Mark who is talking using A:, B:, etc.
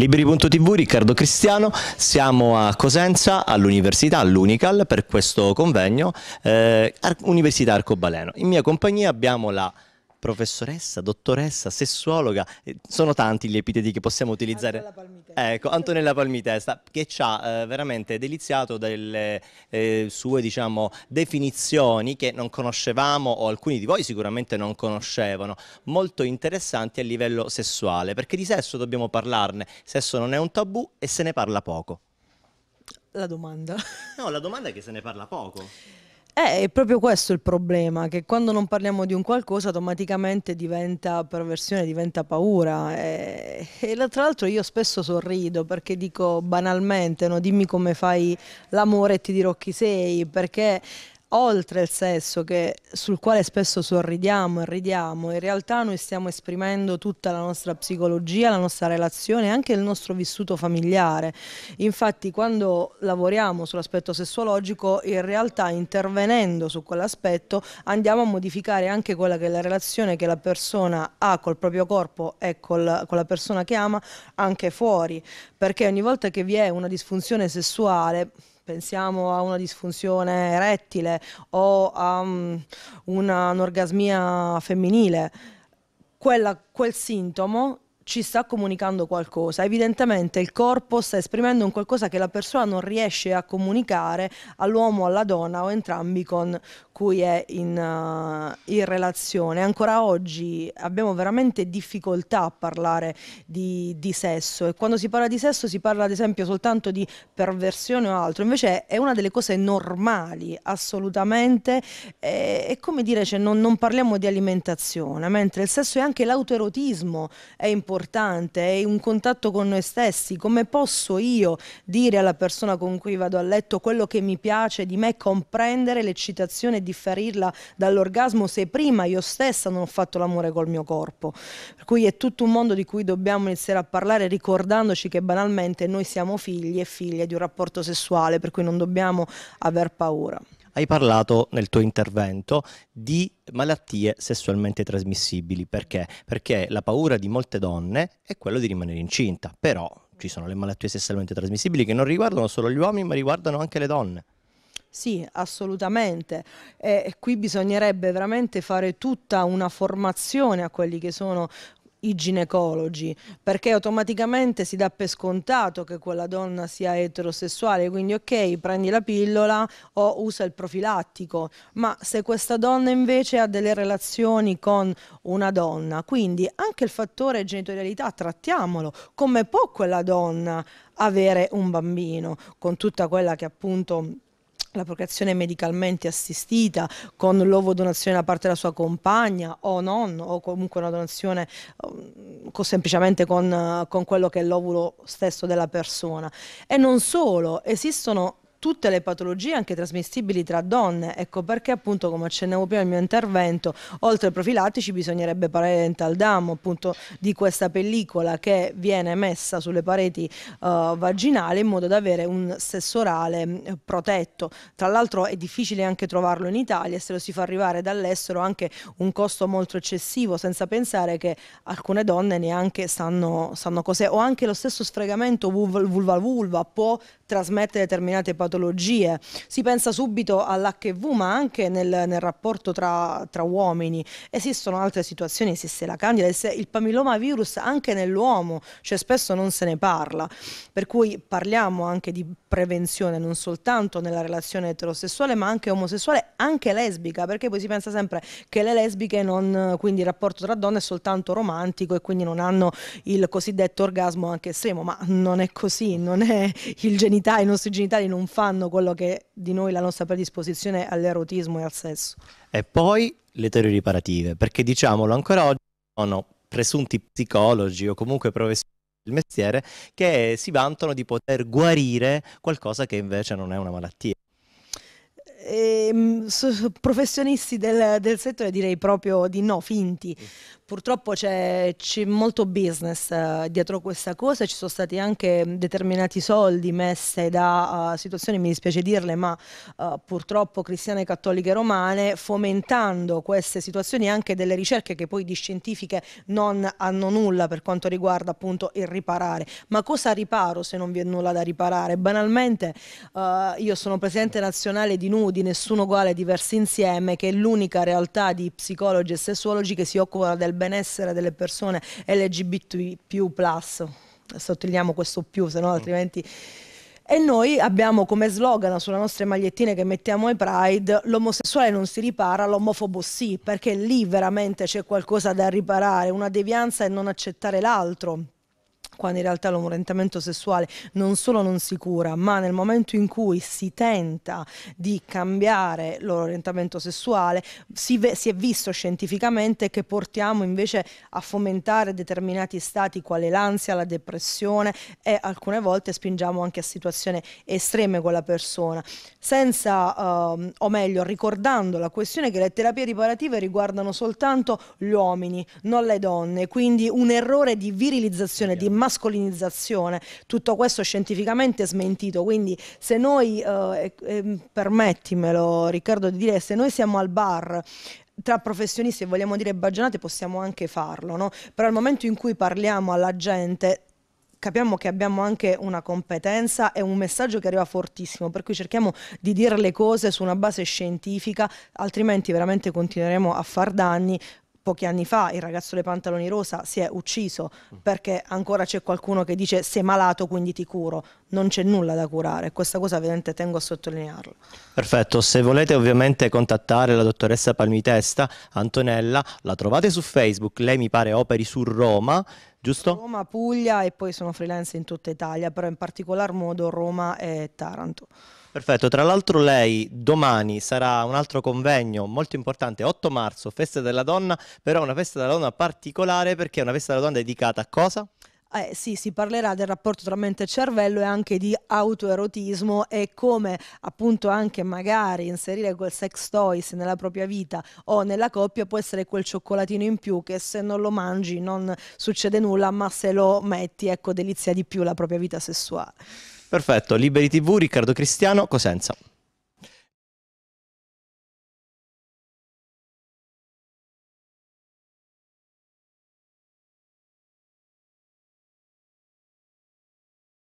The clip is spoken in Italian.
A: Libri.tv, Riccardo Cristiano, siamo a Cosenza, all'università, all'Unical, per questo convegno, eh, Università Arcobaleno. In mia compagnia abbiamo la professoressa, dottoressa, sessuologa, eh, sono tanti gli epiteti che possiamo utilizzare. Antonella Palmitesta. Ecco, Antonella Palmitesta, che ci ha eh, veramente deliziato delle eh, sue, diciamo, definizioni che non conoscevamo o alcuni di voi sicuramente non conoscevano, molto interessanti a livello sessuale, perché di sesso dobbiamo parlarne, sesso non è un tabù e se ne parla poco. La domanda. No, la domanda è che se ne parla poco.
B: Eh, è proprio questo il problema, che quando non parliamo di un qualcosa automaticamente diventa perversione, diventa paura. Eh, e, e tra l'altro io spesso sorrido perché dico banalmente, no, dimmi come fai l'amore e ti dirò chi sei, perché oltre il sesso che, sul quale spesso sorridiamo e ridiamo, in realtà noi stiamo esprimendo tutta la nostra psicologia, la nostra relazione e anche il nostro vissuto familiare. Infatti quando lavoriamo sull'aspetto sessuologico, in realtà intervenendo su quell'aspetto andiamo a modificare anche quella che è la relazione che la persona ha col proprio corpo e col, con la persona che ama anche fuori, perché ogni volta che vi è una disfunzione sessuale, pensiamo a una disfunzione erettile o a um, mm, un'anorgasmia femminile, Quella, quel sintomo ci sta comunicando qualcosa. Evidentemente il corpo sta esprimendo un qualcosa che la persona non riesce a comunicare all'uomo, alla donna o entrambi con cui è in, uh, in relazione. Ancora oggi abbiamo veramente difficoltà a parlare di, di sesso e quando si parla di sesso si parla ad esempio soltanto di perversione o altro, invece è una delle cose normali assolutamente e, e come dire cioè, non, non parliamo di alimentazione, mentre il sesso e anche l'autoerotismo, è importante importante è un contatto con noi stessi, come posso io dire alla persona con cui vado a letto quello che mi piace di me, comprendere l'eccitazione e differirla dall'orgasmo se prima io stessa non ho fatto l'amore col mio corpo. Per cui è tutto un mondo di cui dobbiamo iniziare a parlare ricordandoci che banalmente noi siamo figli e figlie di un rapporto sessuale, per cui non dobbiamo aver paura
A: hai parlato nel tuo intervento di malattie sessualmente trasmissibili. Perché? Perché la paura di molte donne è quella di rimanere incinta, però ci sono le malattie sessualmente trasmissibili che non riguardano solo gli uomini, ma riguardano anche le donne.
B: Sì, assolutamente. Eh, e qui bisognerebbe veramente fare tutta una formazione a quelli che sono i ginecologi, perché automaticamente si dà per scontato che quella donna sia eterosessuale, quindi ok, prendi la pillola o usa il profilattico, ma se questa donna invece ha delle relazioni con una donna, quindi anche il fattore genitorialità trattiamolo, come può quella donna avere un bambino con tutta quella che appunto la procreazione medicalmente assistita con l'ovodonazione da parte della sua compagna o non, o comunque una donazione um, con, semplicemente con, con quello che è l'ovulo stesso della persona. E non solo, esistono tutte le patologie anche trasmissibili tra donne. Ecco perché appunto come accennavo prima nel mio intervento, oltre ai profilattici bisognerebbe parlare dental dam, appunto di questa pellicola che viene messa sulle pareti uh, vaginali in modo da avere un sesso orale mm, protetto. Tra l'altro è difficile anche trovarlo in Italia e se lo si fa arrivare dall'estero anche un costo molto eccessivo, senza pensare che alcune donne neanche sanno, sanno cos'è o anche lo stesso sfregamento vulva-vulva può trasmettere determinate patologie patologie. Si pensa subito all'HV ma anche nel, nel rapporto tra, tra, uomini. Esistono altre situazioni, esiste la candida, esiste il papilomavirus anche nell'uomo, cioè spesso non se ne parla. Per cui parliamo anche di prevenzione non soltanto nella relazione eterosessuale ma anche omosessuale, anche lesbica, perché poi si pensa sempre che le lesbiche non, quindi il rapporto tra donne è soltanto romantico e quindi non hanno il cosiddetto orgasmo anche estremo, ma non è così, non è il genitale, i nostri genitali non fanno fanno quello che di noi la nostra predisposizione all'erotismo
A: e al sesso. E poi le teorie riparative, perché diciamolo ancora oggi sono presunti psicologi o comunque professori del mestiere che si vantano di poter guarire qualcosa che invece non è una malattia.
B: E, ehm, professionisti del, del, settore direi proprio di no, finti, Purtroppo c'è, molto business eh, dietro questa cosa, ci sono stati anche determinati soldi messi da uh, situazioni, mi dispiace dirle, ma uh, purtroppo cristiane cattoliche romane, fomentando queste situazioni anche delle ricerche che poi di scientifiche non hanno nulla per quanto riguarda appunto il riparare. Ma cosa riparo se non vi è nulla da riparare? Banalmente io sono presidente nazionale di Nudi, nessuno uguale, diversi insieme, che è l'unica realtà di psicologi e sessuologi che si occupa del benessere delle persone LGBT+, sottolineiamo questo più, se no mm. altrimenti... E noi abbiamo come slogan sulle nostre magliettine che mettiamo ai Pride l'omosessuale non si ripara, l'omofobo sì, perché lì veramente c'è qualcosa da riparare, una devianza è non accettare l'altro quando in realtà l'orientamento sessuale non solo non si cura, ma nel momento in cui si tenta di cambiare l'orientamento sessuale, si, si è visto scientificamente che portiamo invece a fomentare determinati stati quali l'ansia, la depressione e alcune volte spingiamo anche a situazioni estreme con la persona, senza, ehm, o meglio, ricordando la questione che le terapie riparative riguardano soltanto gli uomini, non le donne, quindi un errore di virilizzazione, di mascolinizzazione mascolinizzazione. Tutto questo scientificamente smentito, quindi se noi, eh, eh, permettimelo Riccardo di dire, se noi siamo al bar tra professionisti e vogliamo dire bagionate possiamo anche farlo, no? però al momento in cui parliamo alla gente capiamo che abbiamo anche una competenza e un messaggio che arriva fortissimo, per cui cerchiamo di dire le cose su una base scientifica, altrimenti veramente continueremo a far danni pochi anni fa il ragazzo dei pantaloni rosa si è ucciso mm. perché ancora c'è qualcuno che dice sei malato quindi ti curo, non c'è nulla da curare, questa cosa ovviamente tengo a sottolinearlo.
A: Perfetto, se volete ovviamente contattare la dottoressa Palmitesta, Antonella, la trovate su Facebook, lei mi pare operi su Roma, giusto?
B: Roma, Puglia e poi sono freelance in tutta Italia, però in particolar modo Roma e Taranto.
A: Perfetto, tra l'altro lei domani sarà un altro convegno molto importante, 8 marzo, festa della donna, però una festa della donna particolare perché è una festa della donna dedicata a cosa?
B: eh, sì, si parlerà del rapporto tra mente e cervello e anche di autoerotismo e come appunto anche magari inserire quel sex toys nella propria vita o nella coppia può essere quel cioccolatino in più che se non lo mangi non succede nulla, ma se lo metti ecco delizia di più la propria vita sessuale.
A: Perfetto, Liberi TV, Riccardo Cristiano, Cosenza.